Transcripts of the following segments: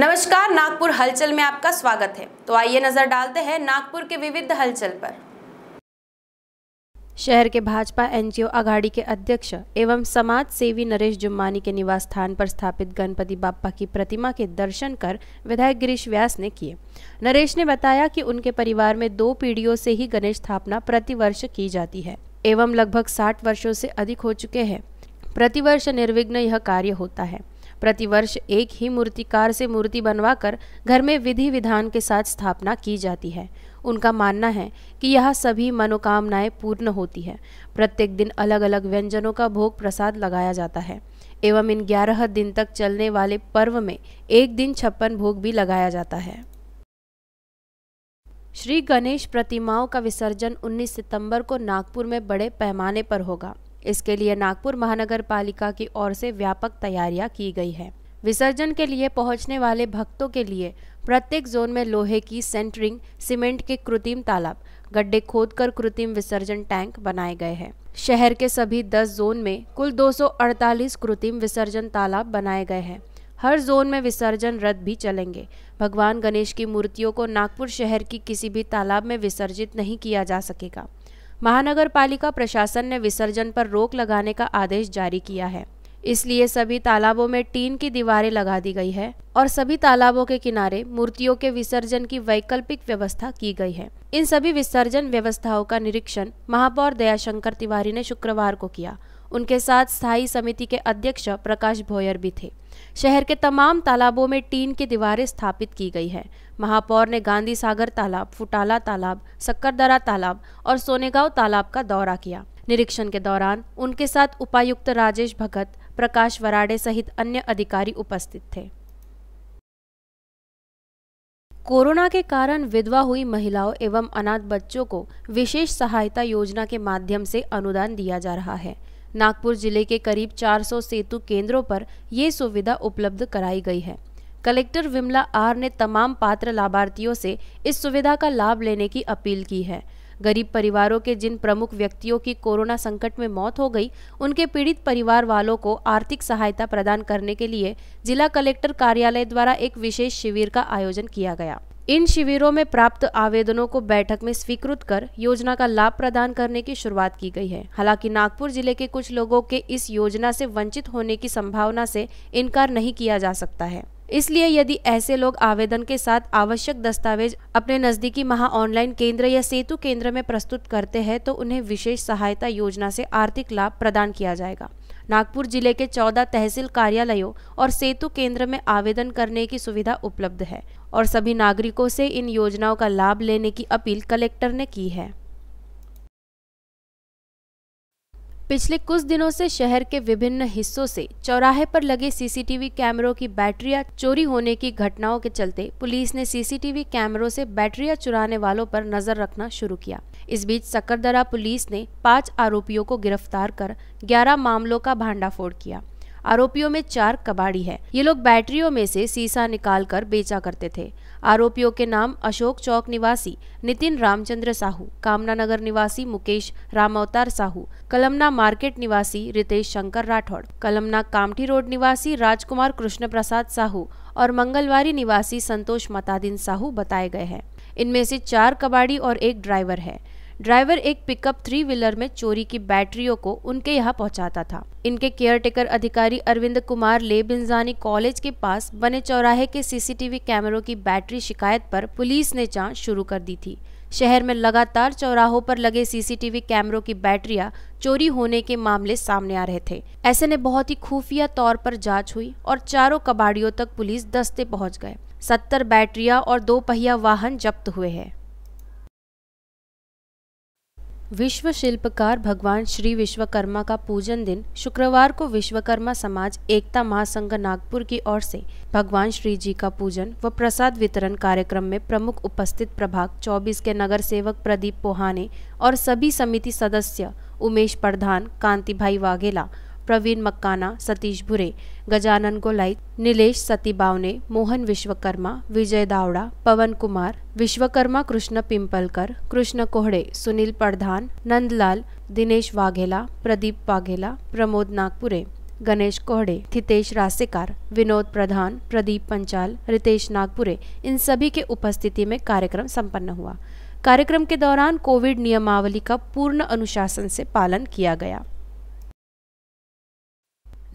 नमस्कार नागपुर हलचल में आपका स्वागत है तो आइए नजर डालते हैं नागपुर के विविध हलचल पर शहर के भाजपा एनजीओ अघाड़ी के अध्यक्ष एवं समाज सेवी नरेश जुम्मानी के निवास स्थान पर स्थापित गणपति बापा की प्रतिमा के दर्शन कर विधायक गिरीश व्यास ने किए नरेश ने बताया कि उनके परिवार में दो पीढ़ियों से ही गणेश स्थापना प्रतिवर्ष की जाती है एवं लगभग साठ वर्षों से अधिक हो चुके हैं प्रतिवर्ष निर्विघ्न यह कार्य होता है प्रतिवर्ष एक ही मूर्तिकार से मूर्ति बनवाकर घर में विधि विधान के साथ स्थापना की जाती है उनका मानना है कि यह सभी मनोकामनाएं पूर्ण होती है प्रत्येक दिन अलग अलग व्यंजनों का भोग प्रसाद लगाया जाता है एवं इन ग्यारह दिन तक चलने वाले पर्व में एक दिन छप्पन भोग भी लगाया जाता है श्री गणेश प्रतिमाओं का विसर्जन 19 सितंबर को नागपुर में बड़े पैमाने पर होगा इसके लिए नागपुर महानगर पालिका की ओर से व्यापक तैयारियां की गई है विसर्जन के लिए पहुंचने वाले भक्तों के लिए प्रत्येक जोन में लोहे की सेंटरिंग सीमेंट के कृत्रिम तालाब गड्ढे खोदकर कृत्रिम विसर्जन टैंक बनाए गए हैं शहर के सभी 10 जोन में कुल 248 कृत्रिम विसर्जन तालाब बनाए गए हैं हर जोन में विसर्जन रथ भी चलेंगे भगवान गणेश की मूर्तियों को नागपुर शहर की किसी भी तालाब में विसर्जित नहीं किया जा सकेगा महानगर पालिका प्रशासन ने विसर्जन पर रोक लगाने का आदेश जारी किया है इसलिए सभी तालाबों में टीन की दीवारें लगा दी गई है और सभी तालाबों के किनारे मूर्तियों के विसर्जन की वैकल्पिक व्यवस्था की गई है इन सभी विसर्जन व्यवस्थाओं का निरीक्षण महापौर दयाशंकर तिवारी ने शुक्रवार को किया उनके साथ स्थायी समिति के अध्यक्ष प्रकाश भोयर भी थे शहर के तमाम तालाबों में टीन की दीवारें स्थापित की गई है महापौर ने गांधी सागर तालाब फुटाला तालाब सक्करदरा तालाब और सोनेगांव तालाब का दौरा किया निरीक्षण के दौरान उनके साथ उपायुक्त राजेश भगत प्रकाश वराड़े सहित अन्य अधिकारी उपस्थित थे कोरोना के कारण विधवा हुई महिलाओं एवं अनाथ बच्चों को विशेष सहायता योजना के माध्यम से अनुदान दिया जा रहा है नागपुर जिले के करीब 400 सेतु केंद्रों पर ये सुविधा उपलब्ध कराई गई है कलेक्टर विमला आर ने तमाम पात्र लाभार्थियों से इस सुविधा का लाभ लेने की अपील की है गरीब परिवारों के जिन प्रमुख व्यक्तियों की कोरोना संकट में मौत हो गई उनके पीड़ित परिवार वालों को आर्थिक सहायता प्रदान करने के लिए जिला कलेक्टर कार्यालय द्वारा एक विशेष शिविर का आयोजन किया गया इन शिविरों में प्राप्त आवेदनों को बैठक में स्वीकृत कर योजना का लाभ प्रदान करने की शुरुआत की गई है हालांकि नागपुर जिले के कुछ लोगों के इस योजना से वंचित होने की संभावना से इनकार नहीं किया जा सकता है इसलिए यदि ऐसे लोग आवेदन के साथ आवश्यक दस्तावेज अपने नजदीकी महा ऑनलाइन केंद्र या सेतु केंद्र में प्रस्तुत करते हैं तो उन्हें विशेष सहायता योजना से आर्थिक लाभ प्रदान किया जाएगा नागपुर जिले के 14 तहसील कार्यालयों और सेतु केंद्र में आवेदन करने की सुविधा उपलब्ध है और सभी नागरिकों से इन योजनाओं का लाभ लेने की अपील कलेक्टर ने की है पिछले कुछ दिनों से शहर के विभिन्न हिस्सों से चौराहे पर लगे सीसीटीवी कैमरों की बैटरियां चोरी होने की घटनाओं के चलते पुलिस ने सीसीटीवी कैमरों से बैटरियां चुराने वालों पर नजर रखना शुरू किया इस बीच सकरदरा पुलिस ने पांच आरोपियों को गिरफ्तार कर ग्यारह मामलों का भांडाफोड़ किया आरोपियों में चार कबाड़ी है ये लोग बैटरियों में से सीसा निकाल कर बेचा करते थे आरोपियों के नाम अशोक चौक निवासी नितिन रामचंद्र साहू कामना नगर निवासी मुकेश राम अवतार साहू कलमना मार्केट निवासी रितेश शंकर राठौड़ कलमना कामठी रोड निवासी राजकुमार कृष्ण प्रसाद साहू और मंगलवारी निवासी संतोष मतादीन साहू बताए गए हैं इनमें से चार कबाड़ी और एक ड्राइवर है ड्राइवर एक पिकअप थ्री व्हीलर में चोरी की बैटरियों को उनके यहाँ पहुँचाता था इनके केयरटेकर अधिकारी अरविंद कुमार ले बिंजानी कॉलेज के पास बने चौराहे के सीसीटीवी कैमरों की बैटरी शिकायत पर पुलिस ने जांच शुरू कर दी थी शहर में लगातार चौराहों पर लगे सीसीटीवी कैमरों की बैटरियां चोरी होने के मामले सामने आ रहे थे ऐसे ने बहुत ही खुफिया तौर पर जांच हुई और चारों कबाड़ियों तक पुलिस दस्ते पहुंच गए सत्तर बैटरिया और दो पहिया वाहन जब्त हुए हैं विश्व शिल्पकार भगवान श्री विश्वकर्मा का पूजन दिन शुक्रवार को विश्वकर्मा समाज एकता महासंघ नागपुर की ओर से भगवान श्री जी का पूजन व प्रसाद वितरण कार्यक्रम में प्रमुख उपस्थित प्रभाग 24 के नगर सेवक प्रदीप पोहाने और सभी समिति सदस्य उमेश प्रधान कांति भाई वाघेला प्रवीण मक्काना सतीश भुरे गजानन गोलाई नीलेश सतीबावने मोहन विश्वकर्मा विजय दावड़ा पवन कुमार विश्वकर्मा कृष्ण पिंपलकर कृष्ण कोहड़े सुनील प्रधान नंदलाल दिनेश वाघेला प्रदीप वाघेला प्रमोद नागपुरे गणेश कोहड़े थितेश रासेकार विनोद प्रधान प्रदीप पंचाल रितेश नागपुरे इन सभी के उपस्थिति में कार्यक्रम संपन्न हुआ कार्यक्रम के दौरान कोविड नियमावली का पूर्ण अनुशासन से पालन किया गया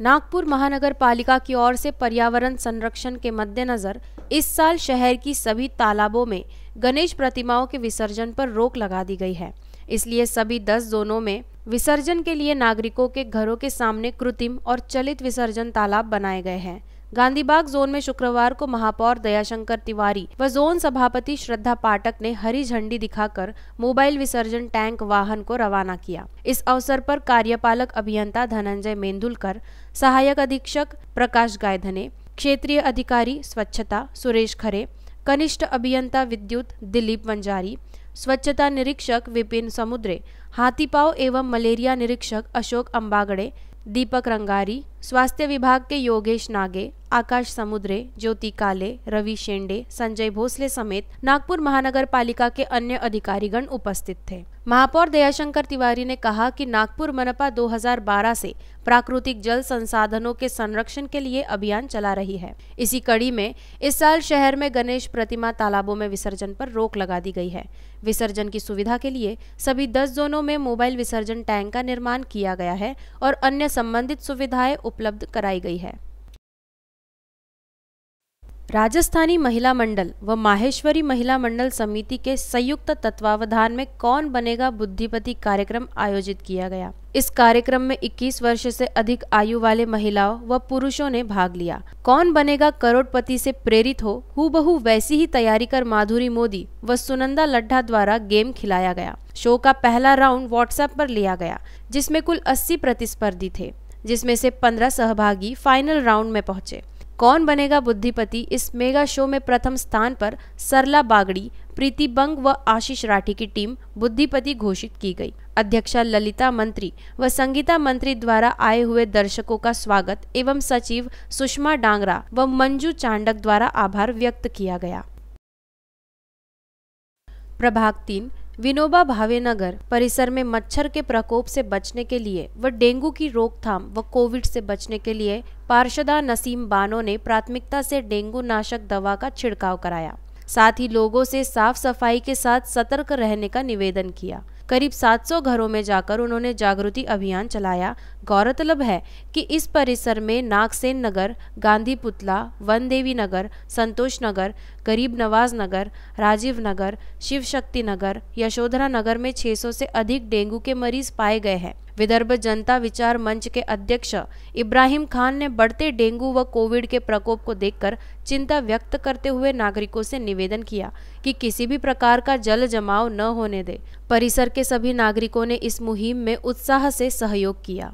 नागपुर महानगर पालिका की ओर से पर्यावरण संरक्षण के मद्देनज़र इस साल शहर की सभी तालाबों में गणेश प्रतिमाओं के विसर्जन पर रोक लगा दी गई है इसलिए सभी दस जोनों में विसर्जन के लिए नागरिकों के घरों के सामने कृत्रिम और चलित विसर्जन तालाब बनाए गए हैं गांधीबाग जोन में शुक्रवार को महापौर दयाशंकर तिवारी व जोन सभापति श्रद्धा पाठक ने हरी झंडी दिखाकर मोबाइल विसर्जन टैंक वाहन को रवाना किया इस अवसर पर कार्यपालक अभियंता धनंजय मेंदुलकर सहायक अधीक्षक प्रकाश गायधने क्षेत्रीय अधिकारी स्वच्छता सुरेश खरे कनिष्ठ अभियंता विद्युत दिलीप वंजारी स्वच्छता निरीक्षक विपिन समुद्रे हाथीपाव एवं मलेरिया निरीक्षक अशोक अंबागड़े दीपक रंगारी स्वास्थ्य विभाग के योगेश नागे आकाश समुद्रे ज्योति काले रवि शेंडे संजय भोसले समेत नागपुर महानगर पालिका के अन्य अधिकारीगण उपस्थित थे महापौर दयाशंकर तिवारी ने कहा कि नागपुर मनपा 2012 से प्राकृतिक जल संसाधनों के संरक्षण के लिए अभियान चला रही है इसी कड़ी में इस साल शहर में गणेश प्रतिमा तालाबों में विसर्जन पर रोक लगा दी गई है विसर्जन की सुविधा के लिए सभी दस जोनों में मोबाइल विसर्जन टैंक का निर्माण किया गया है और अन्य संबंधित सुविधाएं उपलब्ध कराई गई है राजस्थानी महिला मंडल व माहेश्वरी महिला मंडल समिति के संयुक्त तत्वावधान में कौन बनेगा बुद्धिपति कार्यक्रम आयोजित किया गया इस कार्यक्रम में 21 वर्ष से अधिक आयु वाले महिलाओं व वा पुरुषों ने भाग लिया कौन बनेगा करोड़पति से प्रेरित हो हु वैसी ही तैयारी कर माधुरी मोदी व सुनंदा लड्ढा द्वारा गेम खिलाया गया शो का पहला राउंड व्हाट्सएप पर लिया गया जिसमें कुल 80 प्रतिस्पर्धी थे जिसमें से पंद्रह सहभागी फाइनल राउंड में पहुंचे कौन बनेगा बुद्धिपति इस मेगा शो में प्रथम स्थान पर सरला बागड़ी प्रीति बंग व आशीष राठी की टीम बुद्धिपति घोषित की गई अध्यक्षा ललिता मंत्री व संगीता मंत्री द्वारा आए हुए दर्शकों का स्वागत एवं सचिव सुषमा डांगरा व मंजू चांडक द्वारा आभार व्यक्त किया गया प्रभाग तीन विनोबा भावे नगर परिसर में मच्छर के प्रकोप से बचने के लिए व डेंगू की रोकथाम व कोविड से बचने के लिए पार्षदा नसीम बानो ने प्राथमिकता से डेंगू नाशक दवा का छिड़काव कराया साथ ही लोगों से साफ सफाई के साथ सतर्क रहने का निवेदन किया करीब 700 घरों में जाकर उन्होंने जागृति अभियान चलाया गौरतलब है कि इस परिसर में नागसेन नगर गांधी पुतला वन देवी नगर संतोष नगर गरीब नवाज नगर राजीव नगर शिव शक्ति नगर यशोधरा नगर में 600 से अधिक डेंगू के मरीज पाए गए हैं विदर्भ जनता विचार मंच के अध्यक्ष इब्राहिम खान ने बढ़ते डेंगू व कोविड के प्रकोप को देखकर चिंता व्यक्त करते हुए नागरिकों से निवेदन किया कि किसी भी प्रकार का जल जमाव न होने दे परिसर के सभी नागरिकों ने इस मुहिम में उत्साह से सहयोग किया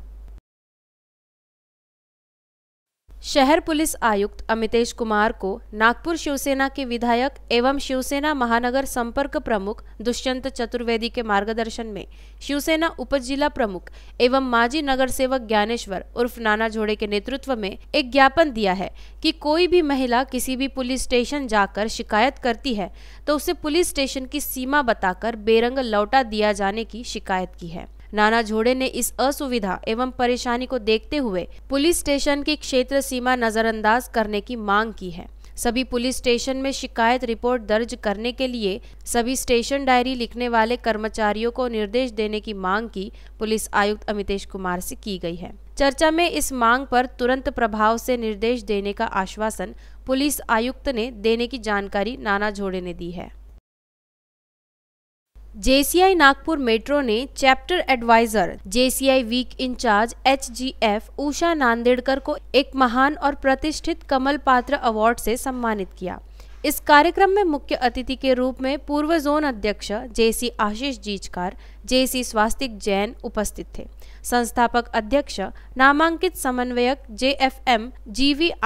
शहर पुलिस आयुक्त अमितेश कुमार को नागपुर शिवसेना के विधायक एवं शिवसेना महानगर संपर्क प्रमुख दुष्यंत चतुर्वेदी के मार्गदर्शन में शिवसेना उप जिला प्रमुख एवं माजी नगर सेवक ज्ञानेश्वर उर्फ नाना झोड़े के नेतृत्व में एक ज्ञापन दिया है कि कोई भी महिला किसी भी पुलिस स्टेशन जाकर शिकायत करती है तो उसे पुलिस स्टेशन की सीमा बताकर बेरंग लौटा दिया जाने की शिकायत की है नाना झोड़े ने इस असुविधा एवं परेशानी को देखते हुए पुलिस स्टेशन की क्षेत्र सीमा नजरअंदाज करने की मांग की है सभी पुलिस स्टेशन में शिकायत रिपोर्ट दर्ज करने के लिए सभी स्टेशन डायरी लिखने वाले कर्मचारियों को निर्देश देने की मांग की पुलिस आयुक्त अमितेश कुमार से की गई है चर्चा में इस मांग पर तुरंत प्रभाव से निर्देश देने का आश्वासन पुलिस आयुक्त ने देने की जानकारी नाना झोड़े ने दी है जेसीआई नागपुर मेट्रो ने chapter advisor JCI week incharge H G F Usha Nandedkar को एक महान और प्रतिष्ठित कमल पात्र अवार्ड से सम्मानित किया इस कार्यक्रम में मुख्य अतिथि के रूप में पूर्व जोन अध्यक्ष जेसी आशीष जीचकार जेसी स्वास्तिक जैन उपस्थित थे संस्थापक अध्यक्ष नामांकित समन्वयक J F M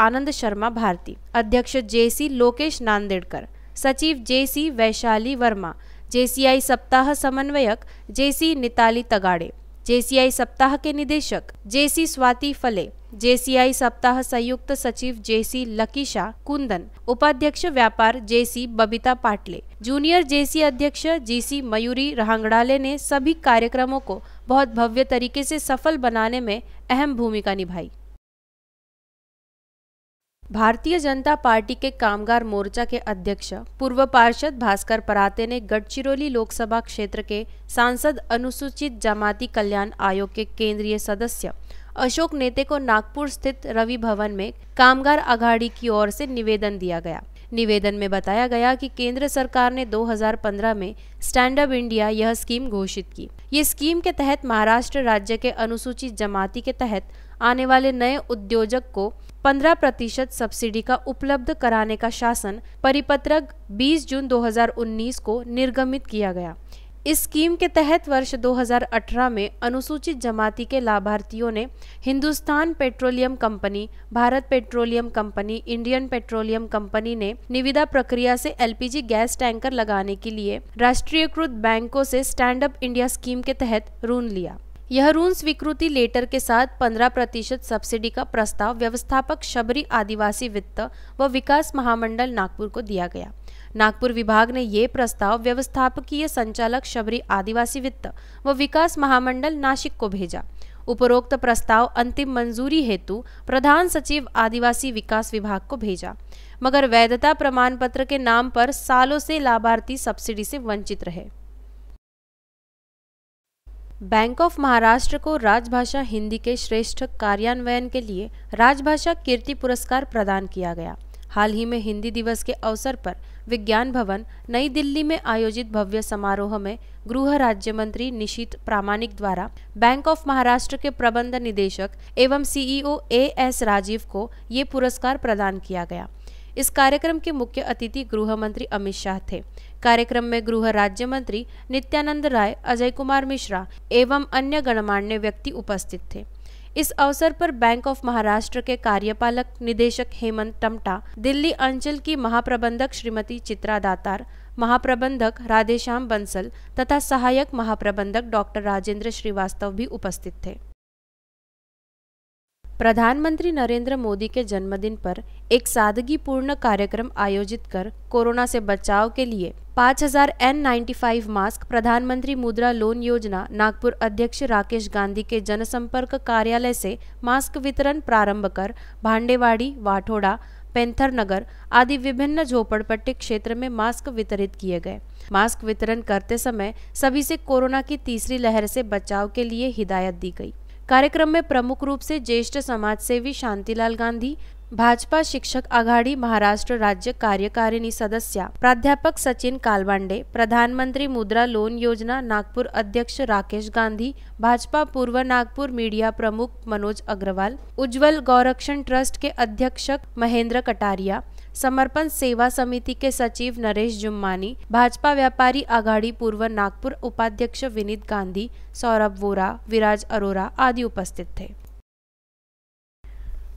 Anand Sharma Bharti अध्यक्ष जेसी लोकेश नांदेड़कर सचिव जेसी वैशाली वर्मा जेसीआई सप्ताह समन्वयक जेसी निताली तगाड़े जेसीआई सप्ताह के निदेशक जेसी स्वाति फले जेसीआई सप्ताह संयुक्त सचिव जेसी लकीशा कुंदन उपाध्यक्ष व्यापार JC Babita Patle junior JC अध्यक्ष जीसी मयूरी रहांगड़ाले ने सभी कार्यक्रमों को बहुत भव्य तरीके से सफल बनाने में अहम भूमिका निभाई भारतीय जनता पार्टी के कामगार मोर्चा के अध्यक्ष पूर्व पार्षद भास्कर पराते ने गढ़चिरौली लोकसभा क्षेत्र के सांसद अनुसूचित जमाती कल्याण आयोग के केंद्रीय सदस्य अशोक नेते को नागपुर स्थित रवि भवन में कामगार आघाड़ी की ओर से निवेदन दिया गया निवेदन में बताया गया कि केंद्र सरकार ने 2015 में स्टैंड अप इंडिया यह स्कीम घोषित की ये स्कीम के तहत महाराष्ट्र राज्य के अनुसूचित जमाति के तहत आने वाले नए उद्योजक को 15 प्रतिशत सब्सिडी का उपलब्ध कराने का शासन परिपत्रक 20 जून 2019 को निर्गमित किया गया इस स्कीम के तहत वर्ष 2018 में अनुसूचित जमाती के लाभार्थियों ने Hindustan petroleum company Bharat petroleum company Indian petroleum company ने निविदा प्रक्रिया से एलपीजी गैस टैंकर लगाने के लिए राष्ट्रीयकृत बैंकों से स्टैंड अप इंडिया स्कीम के तहत ऋण लिया यह ऋण स्वीकृति लेटर के साथ 15 प्रतिशत सब्सिडी का प्रस्ताव व्यवस्थापक शबरी आदिवासी वित्त व विकास महामंडल नागपुर को दिया गया नागपुर विभाग ने ये प्रस्ताव व्यवस्थापकीय संचालक शबरी आदिवासी वित्त व विकास महामंडल नासिक को भेजा उपरोक्त प्रस्ताव अंतिम मंजूरी हेतु प्रधान सचिव आदिवासी विकास विभाग को भेजा मगर वैधता प्रमाण पत्र के नाम पर सालों से लाभार्थी सब्सिडी से वंचित रहे बैंक ऑफ महाराष्ट्र को राजभाषा हिंदी के श्रेष्ठ कार्यान्वयन के लिए राजभाषा कीर्ति पुरस्कार प्रदान किया गया हाल ही में हिंदी दिवस के अवसर पर विज्ञान भवन नई दिल्ली में आयोजित भव्य समारोह में गृह राज्य मंत्री निशित प्रामाणिक द्वारा बैंक ऑफ महाराष्ट्र के प्रबंध निदेशक एवं सीईओ ए एस राजीव को ये पुरस्कार प्रदान किया गया इस कार्यक्रम के मुख्य अतिथि गृह मंत्री अमित शाह थे कार्यक्रम में गृह राज्य मंत्री नित्यानंद राय अजय कुमार मिश्रा एवं अन्य गणमान्य व्यक्ति उपस्थित थे इस अवसर पर बैंक ऑफ महाराष्ट्र के कार्यपालक निदेशक हेमंत टमटा दिल्ली अंचल की महाप्रबंधक श्रीमती चित्रा दातार महाप्रबंधक राधेश्याम बंसल तथा सहायक महाप्रबंधक डॉक्टर राजेंद्र श्रीवास्तव भी उपस्थित थे प्रधानमंत्री नरेंद्र मोदी के जन्मदिन पर एक सादगीपूर्ण कार्यक्रम आयोजित कर कोरोना से बचाव के लिए पाँच हजार एन नाइन्टी फाइव मास्क प्रधानमंत्री मुद्रा लोन योजना नागपुर अध्यक्ष राकेश गांधी के जनसंपर्क कार्यालय से मास्क वितरण प्रारंभ कर भांडेवाड़ी वाठोड़ा पेंथर नगर आदि विभिन्न झोपड़पट्टी क्षेत्र में मास्क वितरित किए गए मास्क वितरण करते समय सभी से कोरोना की तीसरी लहर से बचाव के लिए हिदायत दी गई कार्यक्रम में प्रमुख रूप से ज्येष्ठ सेवी शांतिलाल गांधी भाजपा शिक्षक आघाडी महाराष्ट्र राज्य कार्यकारिणी सदस्य प्राध्यापक सचिन कालवांडे प्रधानमंत्री मुद्रा लोन योजना नागपुर अध्यक्ष राकेश गांधी भाजपा पूर्व नागपुर मीडिया प्रमुख मनोज अग्रवाल उज्जवल गौरक्षण ट्रस्ट के अध्यक्ष महेंद्र कटारिया समर्पण सेवा समिति के सचिव नरेश जुम्मानी भाजपा व्यापारी आघाड़ी पूर्व नागपुर उपाध्यक्ष विनीत गांधी सौरभ वोरा विराज अरोरा आदि उपस्थित थे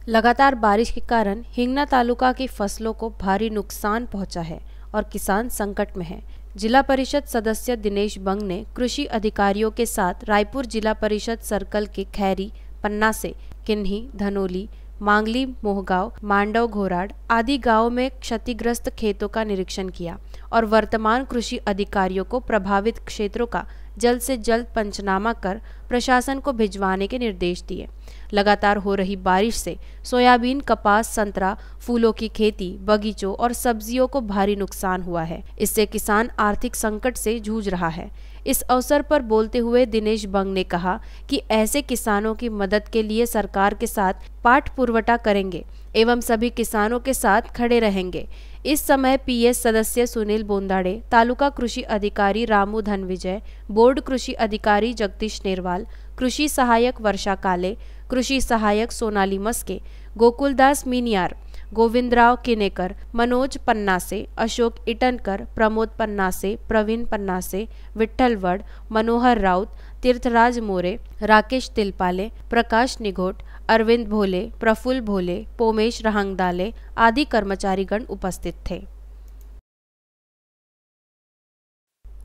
लगातार बारिश के कारण हिंगना तालुका की फसलों को भारी नुकसान पहुंचा है और किसान संकट में है जिला परिषद सदस्य दिनेश बंग ने कृषि अधिकारियों के साथ रायपुर जिला परिषद सर्कल के खैरी पन्ना से किन्ही धनोली मांगली मोहगांव मांडव घोराड आदि गांवों में क्षतिग्रस्त खेतों का निरीक्षण किया और वर्तमान कृषि अधिकारियों को प्रभावित क्षेत्रों का जल्द से जल्द पंचनामा कर प्रशासन को भिजवाने के निर्देश दिए लगातार हो रही बारिश से सोयाबीन कपास संतरा फूलों की खेती बगीचों और सब्जियों को भारी नुकसान हुआ है इससे किसान आर्थिक संकट से जूझ रहा है इस अवसर पर बोलते हुए दिनेश बंग ने कहा कि ऐसे किसानों की मदद के लिए सरकार के साथ पाठ पुरवटा करेंगे एवं सभी किसानों के साथ खड़े रहेंगे इस समय पीएस सदस्य सुनील बोंदाड़े तालुका कृषि अधिकारी रामू धनविजय बोर्ड कृषि अधिकारी जगदीश नेरवाल कृषि सहायक वर्षा काले कृषि सहायक सोनाली मस्के गोकुलदास मीनियार गोविंदराव किनेकर मनोज पन्नासे अशोक इटनकर प्रमोद पन्नासे प्रवीण पन्नासे विठ्ठल वड मनोहर राउत तीर्थराज मोरे राकेश तिलपाले प्रकाश निघोट अरविंद भोले प्रफुल्ल भोले पोमेश रहांगदाले आदि कर्मचारीगण उपस्थित थे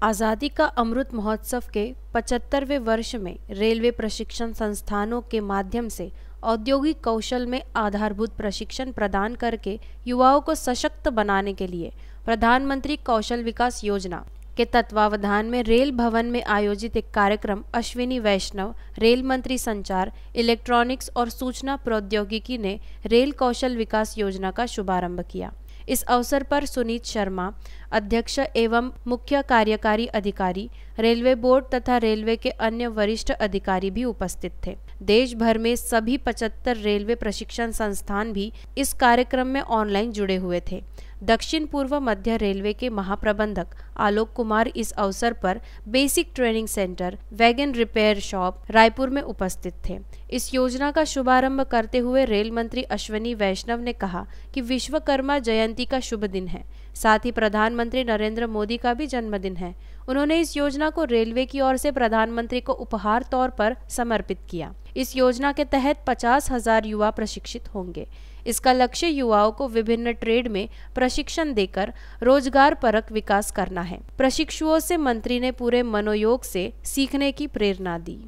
आज़ादी का अमृत महोत्सव के 75वें वर्ष में रेलवे प्रशिक्षण संस्थानों के माध्यम से औद्योगिक कौशल में आधारभूत प्रशिक्षण प्रदान करके युवाओं को सशक्त बनाने के लिए प्रधानमंत्री कौशल विकास योजना के तत्वावधान में रेल भवन में आयोजित एक कार्यक्रम अश्विनी वैष्णव रेल मंत्री संचार इलेक्ट्रॉनिक्स और सूचना प्रौद्योगिकी ने रेल कौशल विकास योजना का शुभारंभ किया इस अवसर पर सुनीत शर्मा अध्यक्ष एवं मुख्य कार्यकारी अधिकारी रेलवे बोर्ड तथा रेलवे के अन्य वरिष्ठ अधिकारी भी उपस्थित थे देश भर में सभी 75 रेलवे प्रशिक्षण संस्थान भी इस कार्यक्रम में ऑनलाइन जुड़े हुए थे दक्षिण पूर्व मध्य रेलवे के महाप्रबंधक आलोक कुमार इस अवसर पर basic training centre wagon repair shop Raipur में उपस्थित थे इस योजना का शुभारंभ करते हुए रेल मंत्री अश्वनी वैष्णव ने कहा कि विश्वकर्मा जयंती का शुभ दिन है साथ ही प्रधानमंत्री नरेंद्र मोदी का भी जन्मदिन है उन्होंने इस योजना को रेलवे की ओर से प्रधानमंत्री को उपहार तौर पर समर्पित किया इस योजना के तहत पचास हजार युवा प्रशिक्षित होंगे इसका लक्ष्य युवाओं को विभिन्न ट्रेड में प्रशिक्षण देकर रोजगार परक विकास करना है प्रशिक्षुओं से मंत्री ने पूरे मनोयोग से सीखने की प्रेरणा दी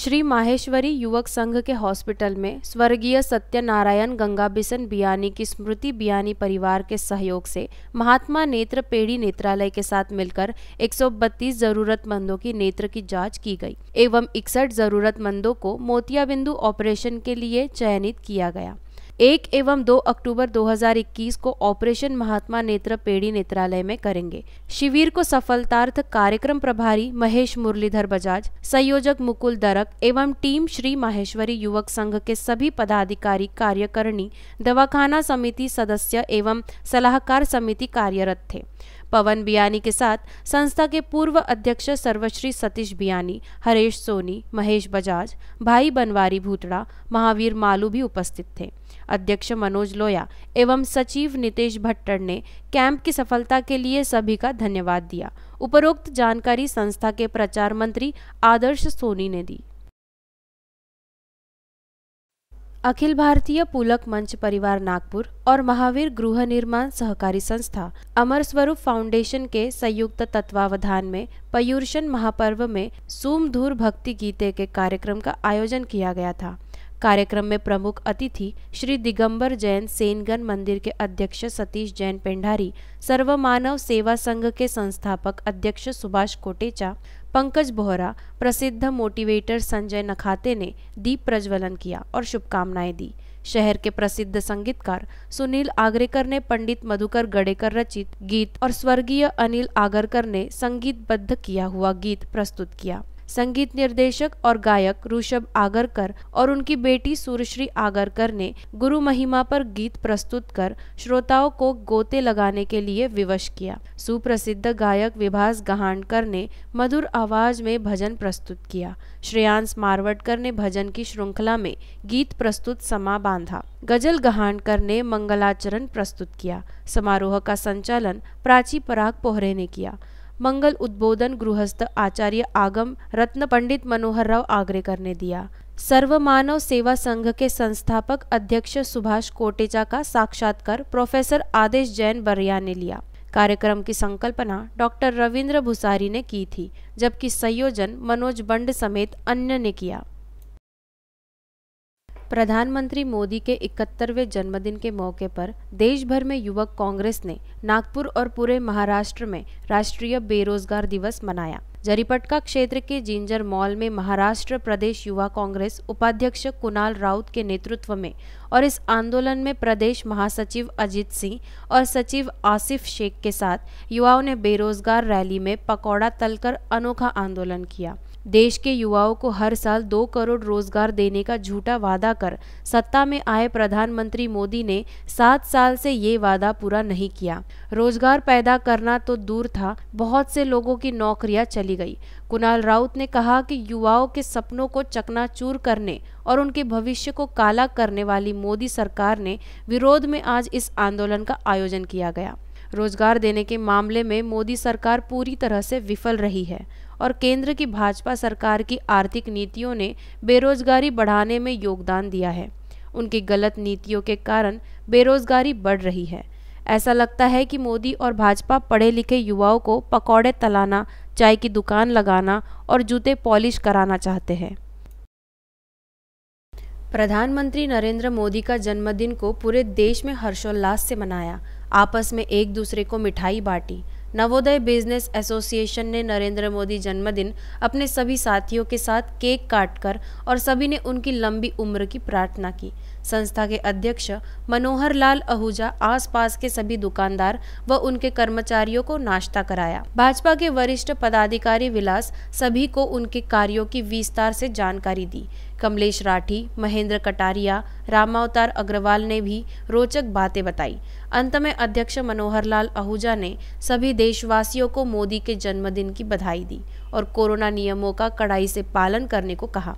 श्री माहेश्वरी युवक संघ के हॉस्पिटल में स्वर्गीय सत्यनारायण गंगाबिसन बियानी की स्मृति बियानी परिवार के सहयोग से महात्मा नेत्र पेड़ी नेत्रालय के साथ मिलकर 132 जरूरतमंदों की नेत्र की जांच की गई एवं इकसठ जरूरतमंदों को मोतियाबिंदु ऑपरेशन के लिए चयनित किया गया एक एवं दो अक्टूबर 2021 को ऑपरेशन महात्मा नेत्र पेड़ी नेत्रालय में करेंगे शिविर को सफलतार्थ कार्यक्रम प्रभारी महेश मुरलीधर बजाज संयोजक मुकुल दरक एवं टीम श्री माहेश्वरी युवक संघ के सभी पदाधिकारी कार्यकारिणी दवाखाना समिति सदस्य एवं सलाहकार समिति कार्यरत थे पवन बियानी के साथ संस्था के पूर्व अध्यक्ष सर्वश्री सतीश बियानी हरेश सोनी महेश बजाज भाई बनवारी भूतड़ा महावीर मालू भी उपस्थित थे अध्यक्ष मनोज लोया एवं सचिव नितेश भट्टर ने कैंप की सफलता के लिए सभी का धन्यवाद दिया उपरोक्त जानकारी संस्था के प्रचार मंत्री आदर्श सोनी ने दी अखिल भारतीय पुलक मंच परिवार नागपुर और महावीर गृह निर्माण सहकारी संस्था अमर स्वरूप फाउंडेशन के संयुक्त तत्वावधान में पयूर्शन महापर्व में सोमधूर भक्ति गीते के कार्यक्रम का आयोजन किया गया था कार्यक्रम में प्रमुख अतिथि श्री दिगंबर जैन सेनगन मंदिर के अध्यक्ष सतीश जैन पेंडारी सर्व मानव सेवा संघ के संस्थापक अध्यक्ष सुभाष कोटेचा पंकज बोहरा प्रसिद्ध मोटिवेटर संजय नखाते ने दीप प्रज्वलन किया और शुभकामनाएं दी शहर के प्रसिद्ध संगीतकार सुनील आगरेकर ने पंडित मधुकर गडेकर रचित गीत और स्वर्गीय अनिल आगरकर ने संगीतबद्ध किया हुआ गीत प्रस्तुत किया संगीत निर्देशक और गायक ऋषभ आगरकर और उनकी बेटी सूर्यश्री आगरकर ने गुरु महिमा पर गीत प्रस्तुत कर श्रोताओं को गोते लगाने के लिए विवश किया सुप्रसिद्ध गायक विभास गहाणकर ने मधुर आवाज में भजन प्रस्तुत किया श्रेयांश मारवटकर ने भजन की श्रृंखला में गीत प्रस्तुत समा बांधा गजल गहाणकर ने मंगलाचरण प्रस्तुत किया समारोह का संचालन प्राची पराग पोहरे ने किया मंगल उद्बोधन गृहस्थ आचार्य आगम रत्न पंडित मनोहर राव आगरेकर ने दिया सर्वमानव सेवा संघ के संस्थापक अध्यक्ष सुभाष कोटेचा का साक्षात्कार प्रोफेसर आदेश जैन बरिया ने लिया कार्यक्रम की संकल्पना डॉक्टर रविंद्र भुसारी ने की थी जबकि संयोजन मनोज बंड समेत अन्य ने किया प्रधानमंत्री मोदी के 71वें जन्मदिन के मौके पर देश भर में युवक कांग्रेस ने नागपुर और पूरे महाराष्ट्र में राष्ट्रीय बेरोजगार दिवस मनाया जरीपटका क्षेत्र के जिंजर मॉल में महाराष्ट्र प्रदेश युवा कांग्रेस उपाध्यक्ष कुणाल राउत के नेतृत्व में और इस आंदोलन में प्रदेश महासचिव अजीत सिंह और सचिव आसिफ शेख के साथ युवाओं ने बेरोजगार रैली में पकौड़ा तलकर अनोखा आंदोलन किया देश के युवाओं को हर साल दो करोड़ रोजगार देने का झूठा वादा कर सत्ता में आए प्रधानमंत्री मोदी ने सात साल से ये वादा पूरा नहीं किया रोजगार पैदा करना तो दूर था बहुत से लोगों की नौकरियां चली गई कुणाल राउत ने कहा कि युवाओं के सपनों को चकनाचूर करने और उनके भविष्य को काला करने वाली मोदी सरकार ने विरोध में आज इस आंदोलन का आयोजन किया गया रोजगार देने के मामले में मोदी सरकार पूरी तरह से विफल रही है और केंद्र की भाजपा सरकार की आर्थिक नीतियों ने बेरोजगारी बढ़ाने में योगदान दिया है उनकी गलत नीतियों के कारण बेरोजगारी बढ़ रही है ऐसा लगता है कि मोदी और भाजपा पढ़े लिखे युवाओं को पकौड़े तलाना चाय की दुकान लगाना और जूते पॉलिश कराना चाहते हैं प्रधानमंत्री नरेंद्र मोदी का जन्मदिन को पूरे देश में हर्षोल्लास से मनाया आपस में एक दूसरे को मिठाई बांटी नवोदय बिजनेस एसोसिएशन ने नरेंद्र मोदी जन्मदिन अपने सभी साथियों के साथ केक काटकर और सभी ने उनकी लंबी उम्र की प्रार्थना की संस्था के अध्यक्ष मनोहर लाल आहूजा आसपास के सभी दुकानदार व उनके कर्मचारियों को नाश्ता कराया भाजपा के वरिष्ठ पदाधिकारी विलास सभी को उनके कार्यों की विस्तार से जानकारी दी कमलेश राठी महेंद्र कटारिया रामावतार अग्रवाल ने भी रोचक बातें बताई अंत में अध्यक्ष मनोहर लाल आहूजा ने सभी देशवासियों को मोदी के जन्मदिन की बधाई दी और कोरोना नियमों का कड़ाई से पालन करने को कहा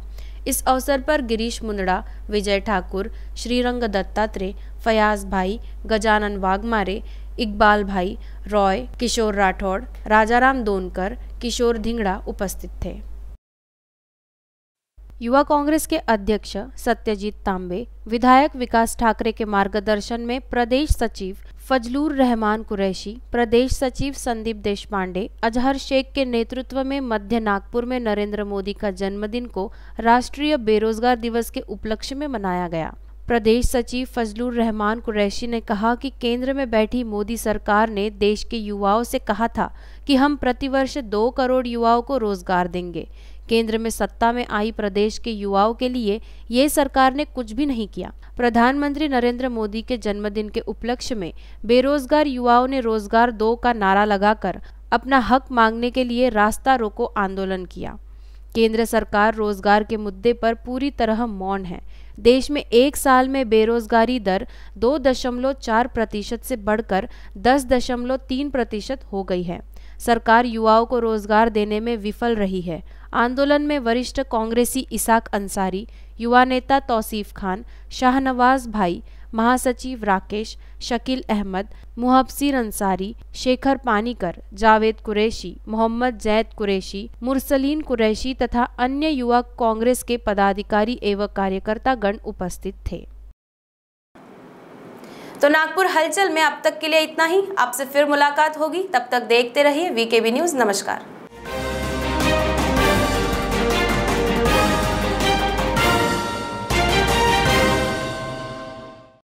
इस अवसर पर गिरीश मुंदड़ा विजय ठाकुर श्रीरंग दत्तात्रेय फयाज भाई गजानन वाघमारे इकबाल भाई रॉय किशोर राठौड़ राजाराम दोनकर किशोर धिंगड़ा उपस्थित थे युवा कांग्रेस के अध्यक्ष सत्यजीत तांबे विधायक विकास ठाकरे के मार्गदर्शन में प्रदेश सचिव फजलूर रहमान कुरैशी प्रदेश सचिव संदीप देशपांडे अजहर शेख के नेतृत्व में मध्य नागपुर में नरेंद्र मोदी का जन्मदिन को राष्ट्रीय बेरोजगार दिवस के उपलक्ष्य में मनाया गया प्रदेश सचिव फजलूर रहमान कुरैशी ने कहा कि केंद्र में बैठी मोदी सरकार ने देश के युवाओं से कहा था कि हम प्रतिवर्ष दो करोड़ युवाओं को रोजगार देंगे केंद्र में सत्ता में आई प्रदेश के युवाओं के लिए ये सरकार ने कुछ भी नहीं किया प्रधानमंत्री नरेंद्र मोदी के जन्मदिन के उपलक्ष्य में बेरोजगार युवाओं ने रोजगार दो का नारा लगाकर अपना हक मांगने के लिए रास्ता रोको आंदोलन किया केंद्र सरकार रोजगार के मुद्दे पर पूरी तरह मौन है देश में एक साल में बेरोजगारी दर दो दशमलव चार प्रतिशत से बढ़कर दस दशमलव तीन प्रतिशत हो गई है सरकार युवाओं को रोजगार देने में विफल रही है आंदोलन में वरिष्ठ कांग्रेसी इसाक अंसारी युवा नेता तौसीफ खान शाहनवाज भाई महासचिव राकेश शकील अहमद मुहब्सिर अंसारी शेखर पानीकर जावेद कुरैशी मोहम्मद जैद कुरैशी मुरसलीन कुरैशी तथा अन्य युवा कांग्रेस के पदाधिकारी एवं कार्यकर्ता गण उपस्थित थे तो नागपुर हलचल में अब तक के लिए इतना ही आपसे फिर मुलाकात होगी तब तक देखते रहिए वीकेबी न्यूज नमस्कार